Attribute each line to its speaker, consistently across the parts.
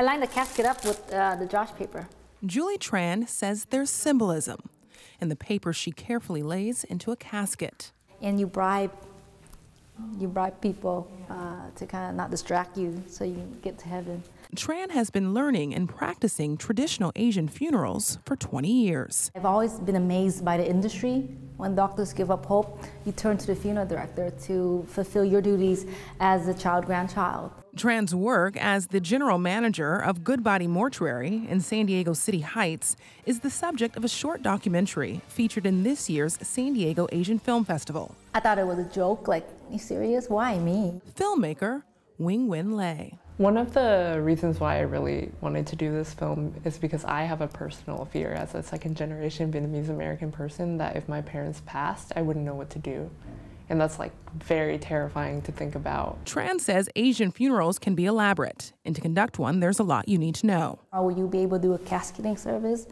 Speaker 1: I lined the casket up with uh, the Josh paper.
Speaker 2: Julie Tran says there's symbolism in the paper she carefully lays into a casket. And you bribe,
Speaker 1: you bribe people uh, to kind of not distract you so you get to heaven.
Speaker 2: Tran has been learning and practicing traditional Asian funerals for 20 years. I've always
Speaker 1: been amazed by the industry when doctors give up hope, you turn to the funeral director to fulfill your duties as a child grandchild.
Speaker 2: Tran's work as the general manager of Goodbody Mortuary in San Diego City Heights is the subject of a short documentary featured in this year's San Diego Asian Film Festival.
Speaker 1: I thought it was a joke, like, you serious? Why me? Filmmaker
Speaker 2: Wing Win Lei. One of the reasons why I really wanted to do this film is because I have a personal fear as a second generation Vietnamese American person that if my parents passed, I wouldn't know what to do. And that's like very terrifying to think about. Tran says Asian funerals can be elaborate, and to conduct one, there's a lot you need to know.
Speaker 1: How will you be able to do a casketing service?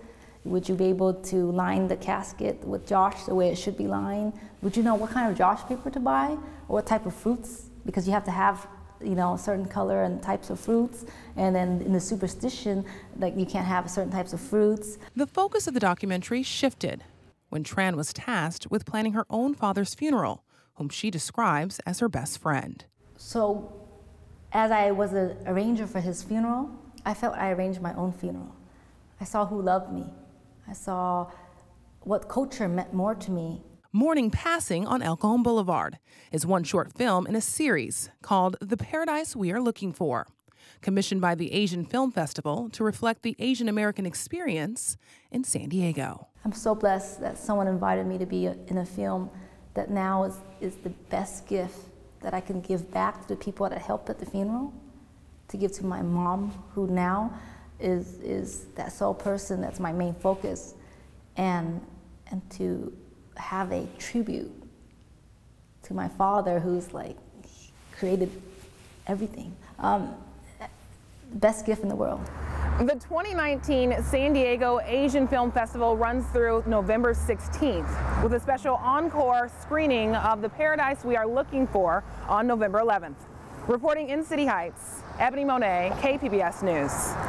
Speaker 1: Would you be able to line the casket with Josh the way it should be lined? Would you know what kind of Josh paper to buy or what type of fruits? Because you have to have you know certain color and types of fruits and then in
Speaker 2: the superstition like you can't have certain types of fruits. the focus of the documentary shifted when tran was tasked with planning her own father's funeral whom she describes as her best friend.
Speaker 1: so as i was an arranger for his funeral i felt i arranged my own funeral i saw who loved me i saw
Speaker 2: what culture meant more to me Morning Passing on El Cajon Boulevard is one short film in a series called The Paradise We Are Looking For, commissioned by the Asian Film Festival to reflect the Asian American experience in San Diego. I'm so
Speaker 1: blessed that someone invited me to be in a film that now is, is the best gift that I can give back to the people that helped at the funeral, to give to my mom, who now is, is that sole person that's my main focus, and, and to have a tribute to my father who's like created everything. Um, best gift in the world.
Speaker 2: The 2019 San Diego Asian Film Festival runs through November 16th with a special encore screening of The Paradise We Are Looking For on November 11th. Reporting in City Heights, Ebony Monet, KPBS News.